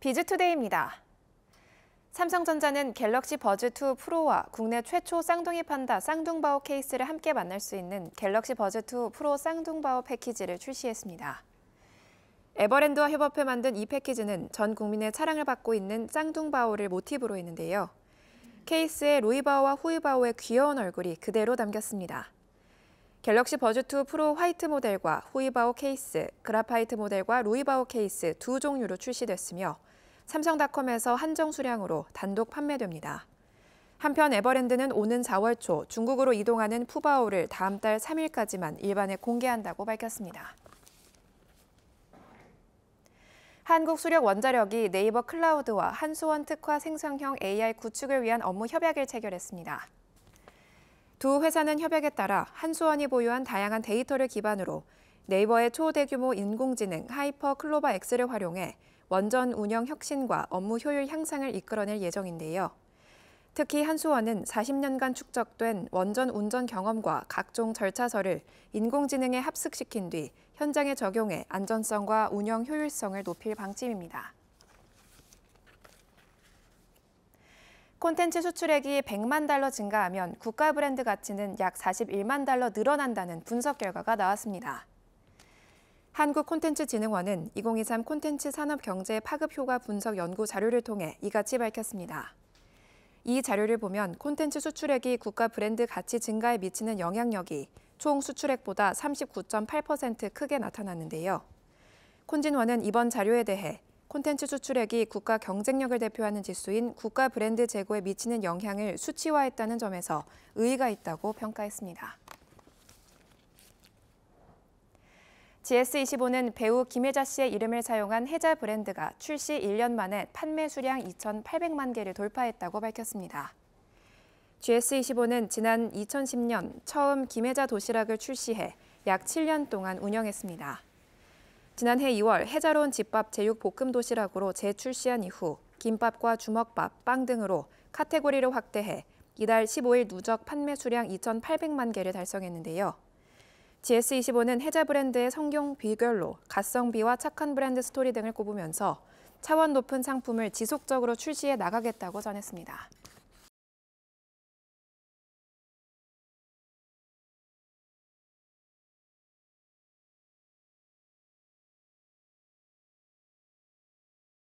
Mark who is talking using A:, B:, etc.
A: 비즈투데이입니다. 삼성전자는 갤럭시 버즈2 프로와 국내 최초 쌍둥이 판다 쌍둥바오 케이스를 함께 만날 수 있는 갤럭시 버즈2 프로 쌍둥바오 패키지를 출시했습니다. 에버랜드와 협업해 만든 이 패키지는 전 국민의 사랑을 받고 있는 쌍둥바오를 모티브로 했는데요. 케이스에 루이바오와 후이바오의 귀여운 얼굴이 그대로 담겼습니다. 갤럭시 버즈2 프로 화이트 모델과 후이바오 케이스, 그라파이트 모델과 루이바오 케이스 두 종류로 출시됐으며 삼성닷컴에서 한정 수량으로 단독 판매됩니다. 한편 에버랜드는 오는 4월 초 중국으로 이동하는 푸바오를 다음 달 3일까지만 일반에 공개한다고 밝혔습니다. 한국수력원자력이 네이버 클라우드와 한수원 특화 생성형 AI 구축을 위한 업무 협약을 체결했습니다. 두 회사는 협약에 따라 한수원이 보유한 다양한 데이터를 기반으로 네이버의 초대규모 인공지능 하이퍼 클로바 X를 활용해 원전 운영 혁신과 업무 효율 향상을 이끌어낼 예정인데요. 특히 한수원은 40년간 축적된 원전 운전 경험과 각종 절차서를 인공지능에 합숙시킨뒤 현장에 적용해 안전성과 운영 효율성을 높일 방침입니다. 콘텐츠 수출액이 100만 달러 증가하면 국가 브랜드 가치는 약 41만 달러 늘어난다는 분석 결과가 나왔습니다. 한국콘텐츠진흥원은 2023 콘텐츠 산업 경제 파급 효과 분석 연구 자료를 통해 이같이 밝혔습니다. 이 자료를 보면 콘텐츠 수출액이 국가 브랜드 가치 증가에 미치는 영향력이 총 수출액보다 39.8% 크게 나타났는데요. 콘진원은 이번 자료에 대해 콘텐츠 수출액이 국가 경쟁력을 대표하는 지수인 국가 브랜드 재고에 미치는 영향을 수치화했다는 점에서 의의가 있다고 평가했습니다. GS25는 배우 김혜자 씨의 이름을 사용한 해자 브랜드가 출시 1년 만에 판매 수량 2,800만 개를 돌파했다고 밝혔습니다. GS25는 지난 2010년 처음 김혜자 도시락을 출시해 약 7년 동안 운영했습니다. 지난해 2월 해자론 집밥 제육 볶음 도시락으로 재출시한 이후 김밥과 주먹밥, 빵 등으로 카테고리를 확대해 이달 15일 누적 판매 수량 2,800만 개를 달성했는데요. GS25는 해자 브랜드의 성경 비결로 가성비와 착한 브랜드 스토리 등을 꼽으면서 차원 높은 상품을 지속적으로 출시해 나가겠다고 전했습니다.